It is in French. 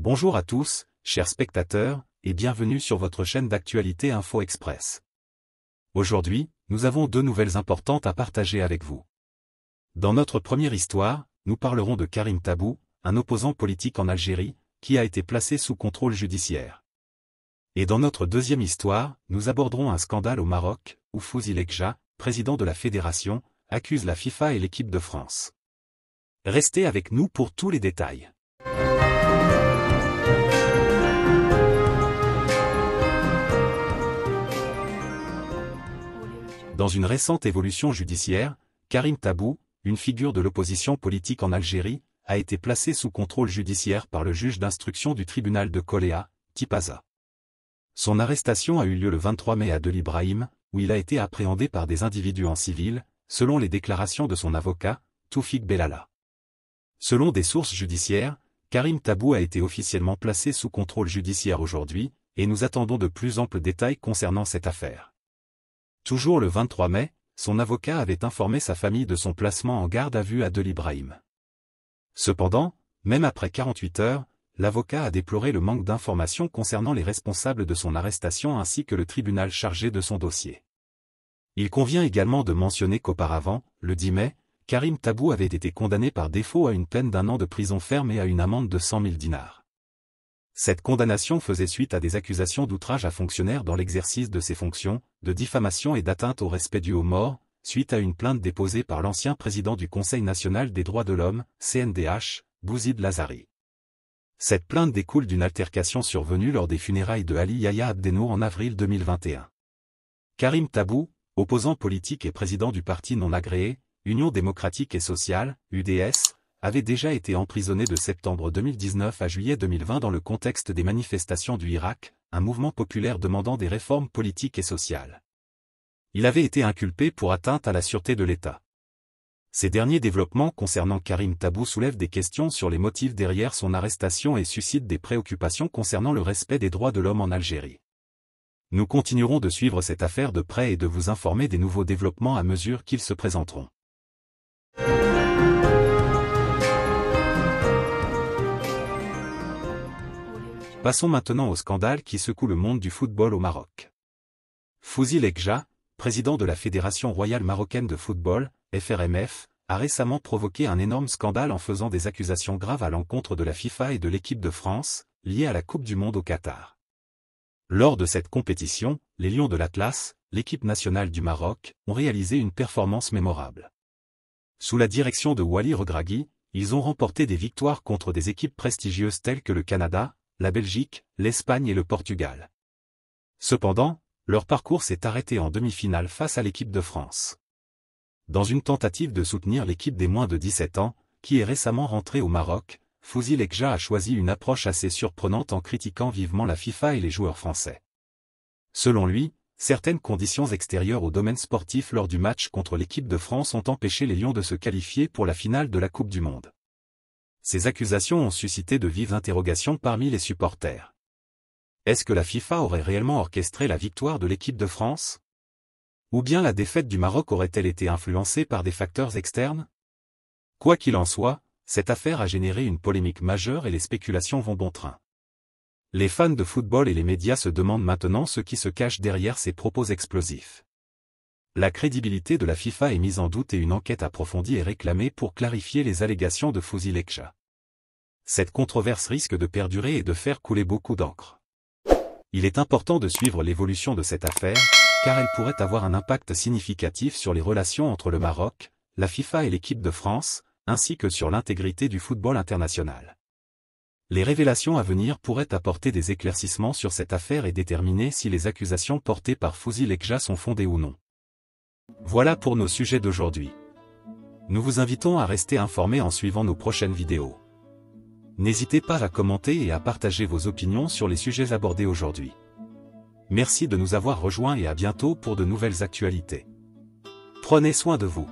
Bonjour à tous, chers spectateurs, et bienvenue sur votre chaîne d'actualité Info Express. Aujourd'hui, nous avons deux nouvelles importantes à partager avec vous. Dans notre première histoire, nous parlerons de Karim Tabou, un opposant politique en Algérie, qui a été placé sous contrôle judiciaire. Et dans notre deuxième histoire, nous aborderons un scandale au Maroc, où Fouzi Lekja, président de la fédération, accuse la FIFA et l'équipe de France. Restez avec nous pour tous les détails. Dans une récente évolution judiciaire, Karim Tabou, une figure de l'opposition politique en Algérie, a été placé sous contrôle judiciaire par le juge d'instruction du tribunal de Coléa, Tipaza. Son arrestation a eu lieu le 23 mai à Delibrahim, où il a été appréhendé par des individus en civil, selon les déclarations de son avocat, Toufik Belala. Selon des sources judiciaires, Karim Tabou a été officiellement placé sous contrôle judiciaire aujourd'hui, et nous attendons de plus amples détails concernant cette affaire. Toujours le 23 mai, son avocat avait informé sa famille de son placement en garde à vue à Delibrahim. Cependant, même après 48 heures, l'avocat a déploré le manque d'informations concernant les responsables de son arrestation ainsi que le tribunal chargé de son dossier. Il convient également de mentionner qu'auparavant, le 10 mai, Karim Tabou avait été condamné par défaut à une peine d'un an de prison ferme et à une amende de 100 000 dinars. Cette condamnation faisait suite à des accusations d'outrage à fonctionnaires dans l'exercice de ses fonctions, de diffamation et d'atteinte au respect du haut mort, suite à une plainte déposée par l'ancien président du Conseil national des droits de l'homme, CNDH, Bouzid Lazari. Cette plainte découle d'une altercation survenue lors des funérailles de Ali Yahya Abdenour en avril 2021. Karim Tabou, opposant politique et président du parti non agréé, Union démocratique et sociale, UDS, avait déjà été emprisonné de septembre 2019 à juillet 2020 dans le contexte des manifestations du Irak, un mouvement populaire demandant des réformes politiques et sociales. Il avait été inculpé pour atteinte à la sûreté de l'État. Ces derniers développements concernant Karim Tabou soulèvent des questions sur les motifs derrière son arrestation et suscitent des préoccupations concernant le respect des droits de l'homme en Algérie. Nous continuerons de suivre cette affaire de près et de vous informer des nouveaux développements à mesure qu'ils se présenteront. Passons maintenant au scandale qui secoue le monde du football au Maroc. Fouzi Lekja, président de la Fédération royale marocaine de football, FRMF, a récemment provoqué un énorme scandale en faisant des accusations graves à l'encontre de la FIFA et de l'équipe de France, liées à la Coupe du Monde au Qatar. Lors de cette compétition, les Lions de l'Atlas, l'équipe nationale du Maroc, ont réalisé une performance mémorable. Sous la direction de Wali Regragui, ils ont remporté des victoires contre des équipes prestigieuses telles que le Canada, la Belgique, l'Espagne et le Portugal. Cependant, leur parcours s'est arrêté en demi-finale face à l'équipe de France. Dans une tentative de soutenir l'équipe des moins de 17 ans, qui est récemment rentrée au Maroc, Fouzi Lekja a choisi une approche assez surprenante en critiquant vivement la FIFA et les joueurs français. Selon lui, certaines conditions extérieures au domaine sportif lors du match contre l'équipe de France ont empêché les Lions de se qualifier pour la finale de la Coupe du Monde ces accusations ont suscité de vives interrogations parmi les supporters. Est-ce que la FIFA aurait réellement orchestré la victoire de l'équipe de France Ou bien la défaite du Maroc aurait-elle été influencée par des facteurs externes Quoi qu'il en soit, cette affaire a généré une polémique majeure et les spéculations vont bon train. Les fans de football et les médias se demandent maintenant ce qui se cache derrière ces propos explosifs. La crédibilité de la FIFA est mise en doute et une enquête approfondie est réclamée pour clarifier les allégations de Fouzi Lekcha. Cette controverse risque de perdurer et de faire couler beaucoup d'encre. Il est important de suivre l'évolution de cette affaire, car elle pourrait avoir un impact significatif sur les relations entre le Maroc, la FIFA et l'équipe de France, ainsi que sur l'intégrité du football international. Les révélations à venir pourraient apporter des éclaircissements sur cette affaire et déterminer si les accusations portées par Fouzi Lekja sont fondées ou non. Voilà pour nos sujets d'aujourd'hui. Nous vous invitons à rester informés en suivant nos prochaines vidéos. N'hésitez pas à commenter et à partager vos opinions sur les sujets abordés aujourd'hui. Merci de nous avoir rejoints et à bientôt pour de nouvelles actualités. Prenez soin de vous.